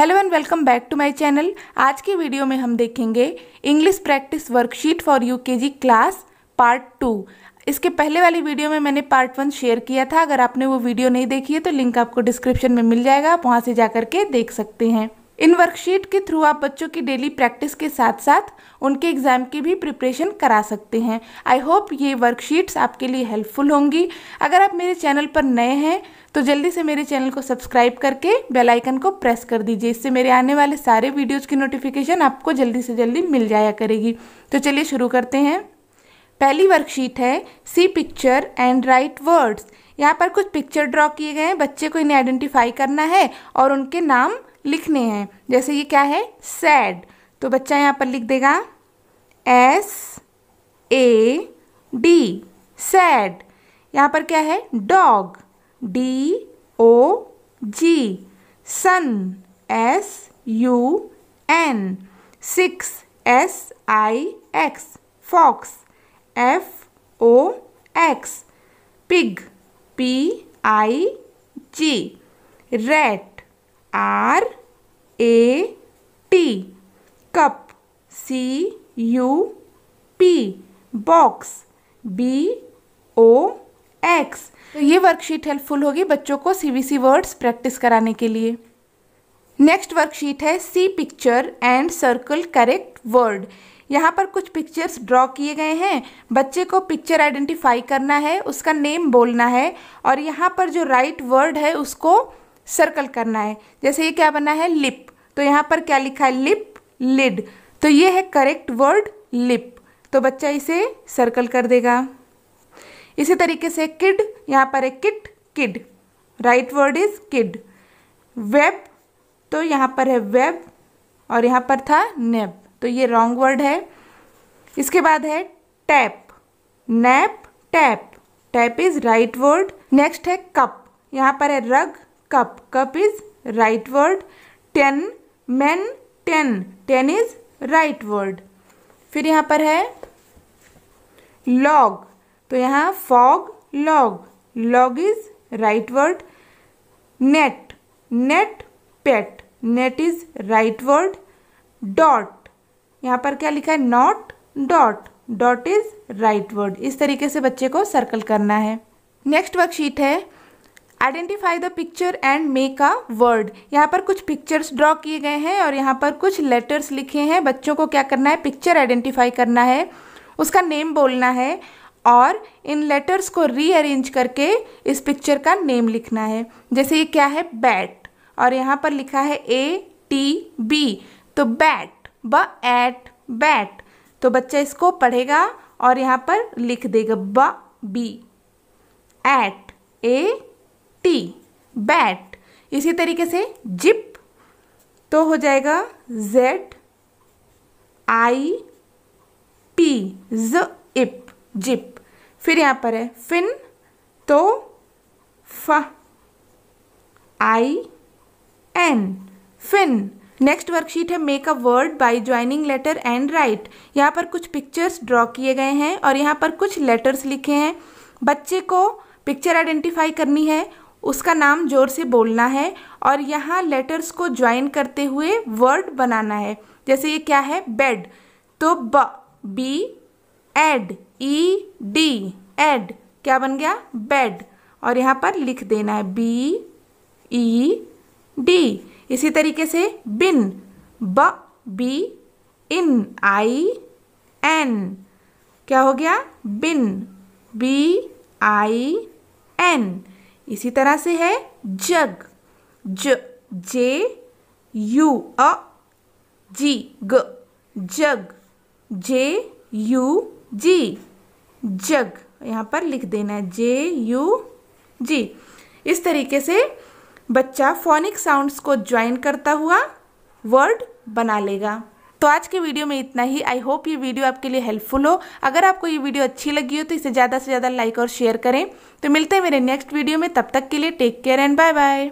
hello and welcome back to my channel आज की video में हम देखेंगे English practice worksheet for UKG class part two इसके पहले वाली वीडियो में मैंने पार्ट वन शेयर किया था अगर आपने वो वीडियो नहीं देखी है तो लिंक आपको डिस्क्रिप्शन में मिल जाएगा आप वहाँ से जा के देख सकते हैं इन वर्कशीट के थ्रू आप बच्चों की डेली प्रैक्टिस के साथ साथ उनके एग्ज़ाम की भी प्रिपरेशन करा सकते हैं आई होप ये वर्कशीट्स आपके लिए हेल्पफुल होंगी अगर आप मेरे चैनल पर नए हैं तो जल्दी से मेरे चैनल को सब्सक्राइब करके बेल आइकन को प्रेस कर दीजिए इससे मेरे आने वाले सारे वीडियोज़ की नोटिफिकेशन आपको जल्दी से जल्दी मिल जाया करेगी तो चलिए शुरू करते हैं पहली वर्कशीट है see picture and write words यहाँ पर कुछ पिक्चर ड्रॉ किए गए हैं बच्चे को इन्हें आइडेंटिफाई करना है और उनके नाम लिखने हैं जैसे ये क्या है सैड तो बच्चा यहाँ पर लिख देगा एस ए डी सैड यहाँ पर क्या है dog D O G sun S U N six S I X fox F O X pig P I G rat R A T cup C U P box B O X तो ये worksheet helpful होगी बच्चों को सी words practice कराने के लिए next worksheet है see picture and circle correct word यहाँ पर कुछ पिक्चर्स ड्रॉ किए गए हैं बच्चे को पिक्चर आइडेंटिफाई करना है उसका नेम बोलना है और यहाँ पर जो राइट वर्ड है उसको सर्कल करना है जैसे ये क्या बना है लिप तो यहाँ पर क्या लिखा है लिप लिड तो ये है करेक्ट वर्ड लिप तो बच्चा इसे सर्कल कर देगा इसी तरीके से किड यहाँ पर है kit kid right word is kid web तो यहाँ पर है वेब और यहाँ पर था नेब तो ये रॉन्ग वर्ड है इसके बाद है tap nap tap tap is right word next है कप यहाँ पर है rug cup cup is right word ten man ten ten is right word फिर यहाँ पर है लॉग तो यहाँ fog log log is right word net net pet net is right word dot यहाँ पर क्या लिखा है not dot dot is right word इस तरीके से बच्चे को सर्कल करना है नेक्स्ट वर्कशीट है identify the picture and make a word यहाँ पर कुछ पिक्चर्स ड्रॉ किए गए हैं और यहाँ पर कुछ लेटर्स लिखे हैं बच्चों को क्या करना है पिक्चर आइडेंटिफाई करना है उसका नेम बोलना है और इन लेटर्स को रीअरेंज करके इस पिक्चर का नेम लिखना है जैसे ये क्या है बैट और यहाँ पर लिखा है ए टी बी तो बैट ब एट बैट तो बच्चा इसको पढ़ेगा और यहाँ पर लिख देगा b B at A T bat इसी तरीके से जिप तो हो जाएगा जेड आई पी ज इप जिप फिर यहाँ पर है फिन तो f I N fin next worksheet है make a word by joining letter and write यहाँ पर कुछ पिक्चर्स ड्रॉ किए गए हैं और यहाँ पर कुछ लेटर्स लिखे हैं बच्चे को पिक्चर आइडेंटिफाई करनी है उसका नाम जोर से बोलना है और यहाँ लेटर्स को ज्वाइन करते हुए वर्ड बनाना है जैसे ये क्या है बेड तो b B ed E D ed क्या बन गया बेड और यहाँ पर लिख देना है बी ई डी इसी तरीके से बिन ब बी इन आई एन क्या हो गया बिन बी आई एन इसी तरह से है जग ज जे यू अ जी ग जग जे यू जी जग यहाँ पर लिख देना है जे यू जी इस तरीके से बच्चा फोनिक साउंड्स को ज्वाइन करता हुआ वर्ड बना लेगा तो आज के वीडियो में इतना ही आई होप ये वीडियो आपके लिए हेल्पफुल हो अगर आपको ये वीडियो अच्छी लगी हो तो इसे ज़्यादा से ज़्यादा लाइक और शेयर करें तो मिलते हैं मेरे नेक्स्ट वीडियो में तब तक के लिए take care and bye bye